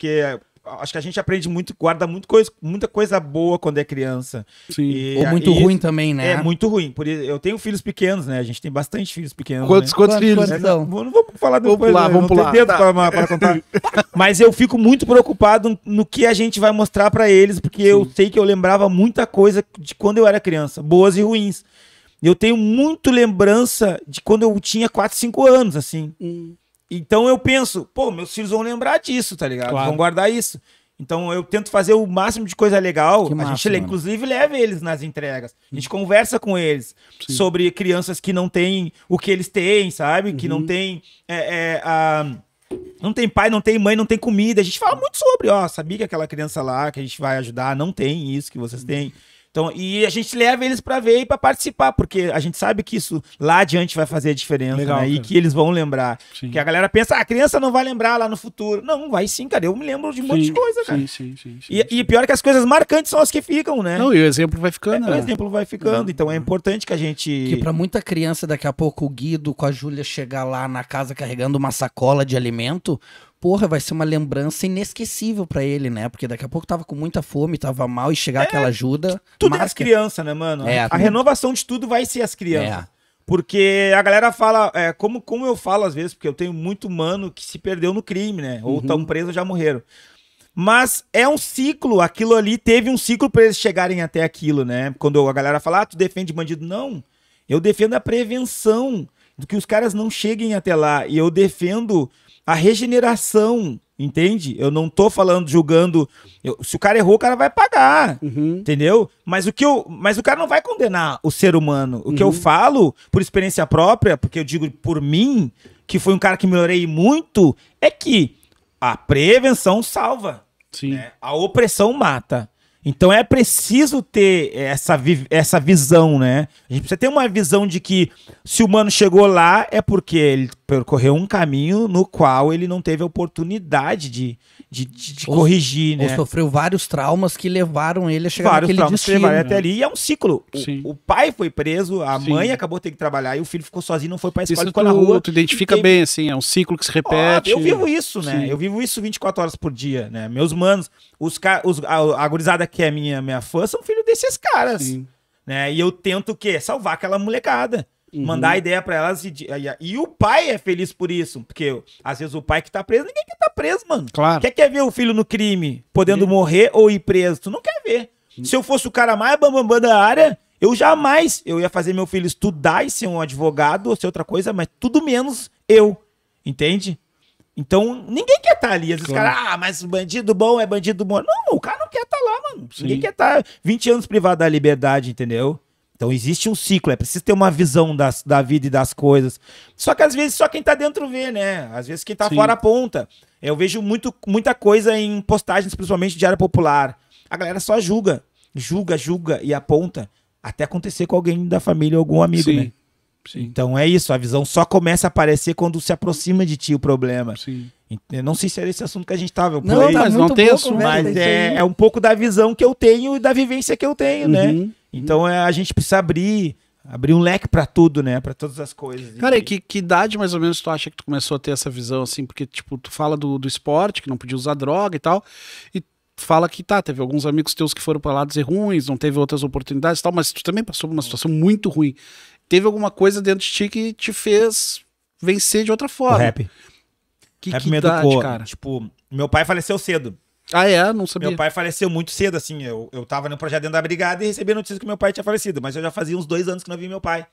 porque acho que a gente aprende muito, guarda muito coisa, muita coisa boa quando é criança. Sim. E, Ou muito ruim também, né? É, muito ruim. Por isso, eu tenho filhos pequenos, né? A gente tem bastante filhos pequenos. Quantos, né? quantos, quantos filhos? Quantos não, não vou falar depois. Vamos pular, né? vamos pular. Dedo tá. pra, pra contar. Mas eu fico muito preocupado no que a gente vai mostrar para eles, porque Sim. eu sei que eu lembrava muita coisa de quando eu era criança, boas e ruins. Eu tenho muito lembrança de quando eu tinha 4, 5 anos, assim. Hum. Então eu penso, pô, meus filhos vão lembrar disso, tá ligado? Claro. Vão guardar isso. Então eu tento fazer o máximo de coisa legal. Que a massa, gente, mano. inclusive, leva eles nas entregas. A gente conversa com eles Sim. sobre crianças que não têm o que eles têm, sabe? Uhum. Que não tem uhum. é, é, a. Não tem pai, não tem mãe, não tem comida. A gente fala muito sobre, ó, sabia que aquela criança lá que a gente vai ajudar não tem isso que vocês uhum. têm. Então, e a gente leva eles para ver e para participar, porque a gente sabe que isso lá adiante vai fazer a diferença, Legal, né? E que eles vão lembrar. Sim. Que a galera pensa, ah, a criança não vai lembrar lá no futuro. Não, vai sim, cara. Eu me lembro de um sim, monte de coisa, cara. Sim, sim, sim, sim e, e, pior que as coisas marcantes são as que ficam, né? Não, e o exemplo vai ficando, é, né? O exemplo vai ficando. Não. Então é uhum. importante que a gente. Que para muita criança, daqui a pouco, o Guido com a Júlia chegar lá na casa carregando uma sacola de alimento, porra, vai ser uma lembrança inesquecível para ele, né? Porque daqui a pouco tava com muita fome, tava mal e chegar é, aquela ajuda. Tudo é as crianças, né, mano? É, a tudo... renovação de tudo vai ser as crianças. É. Porque a galera fala, é, como, como eu falo às vezes, porque eu tenho muito mano que se perdeu no crime, né? Ou uhum. tão preso já morreram. Mas é um ciclo, aquilo ali teve um ciclo para eles chegarem até aquilo, né? Quando a galera fala, ah, tu defende bandido. Não, eu defendo a prevenção, do que os caras não cheguem até lá. E eu defendo a regeneração, entende? Eu não tô falando, julgando. Eu, se o cara errou, o cara vai pagar. Uhum. Entendeu? Mas o que eu. Mas o cara não vai condenar o ser humano. O uhum. que eu uhum. falo, por experiência própria, porque eu digo por mim, que foi um cara que melhorei muito, é que a prevenção salva. Sim. Né? A opressão mata. Então é preciso ter essa, essa visão, né? A gente precisa ter uma visão de que se o humano chegou lá é porque ele percorreu um caminho no qual ele não teve a oportunidade de, de, de, de ou, corrigir, ou né? sofreu vários traumas que levaram ele a chegar vários naquele traumas destino. Vários até né? ali e é um ciclo. O, o, pai foi preso, a Sim. mãe acabou tendo que trabalhar e o filho ficou sozinho, não foi para escola, isso ficou tu, na rua. Tu identifica bem, assim, é um ciclo que se repete. Oh, eu vivo isso, né? Sim. Eu vivo isso 24 horas por dia, né? Meus manos, os, ca... os a, a gurizada que é minha, minha fã são filho desses caras, Sim. né? E eu tento o quê? Salvar aquela molecada. Uhum. Mandar a ideia para elas. E, e, e, o pai é feliz por isso. Porque às vezes o pai que tá preso, ninguém quer tá preso, mano. Claro. Quer, quer ver o filho no crime, podendo uhum. morrer ou ir preso? Tu não quer ver. Uhum. Se eu fosse o cara mais bambambam bam, bam da área, eu jamais eu ia fazer meu filho estudar e ser um advogado ou ser outra coisa, mas tudo menos eu. Entende? Então, ninguém quer estar tá ali. Às vezes claro. cara, ah, mas bandido bom é bandido bom. Não, o cara não quer estar tá lá, mano. Sim. Ninguém quer estar tá 20 anos privado da liberdade, entendeu? Então existe um ciclo, é preciso ter uma visão das, da vida e das coisas. Só que às vezes só quem tá dentro vê, né? Às vezes quem tá Sim. fora aponta. Eu vejo muito, muita coisa em postagens, principalmente de área popular. A galera só julga, julga, julga e aponta. Até acontecer com alguém da família ou algum amigo, Sim. né? Sim. Então é isso, a visão só começa a aparecer quando se aproxima de ti o problema. Sim. Eu não sei se era esse assunto que a gente estava. Não, tá mas não tem assunto. Mas é, é um pouco da visão que eu tenho e da vivência que eu tenho, né? uhum. né? Então é, a gente precisa abrir, abrir um leque para tudo, né? Para todas as coisas. Cara, e que, que idade mais ou menos tu acha que tu começou a ter essa visão, assim? Porque, tipo, tu fala do, do esporte, que não podia usar droga e tal, e fala que tá, teve alguns amigos teus que foram para lá dizer ruins, não teve outras oportunidades e tal, mas tu também passou por uma situação muito ruim. Teve alguma coisa dentro de ti que te fez vencer de outra forma. O rap. Que, rap que me idade, educou. cara? Tipo, meu pai faleceu cedo. Ah, é? Não sabia. Meu pai faleceu muito cedo, assim. Eu, eu tava no projeto dentro da brigada e recebi a notícia que meu pai tinha falecido. Mas eu já fazia uns dois anos que não via meu pai.